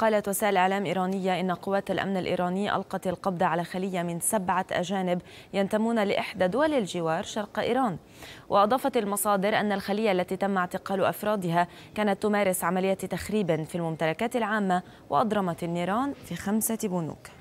قالت وسائل إعلام إيرانية إن قوات الأمن الإيراني ألقت القبض على خلية من سبعة أجانب ينتمون لإحدى دول الجوار شرق إيران وأضافت المصادر أن الخلية التي تم اعتقال أفرادها كانت تمارس عملية تخريب في الممتلكات العامة وأضرمت النيران في خمسة بنوك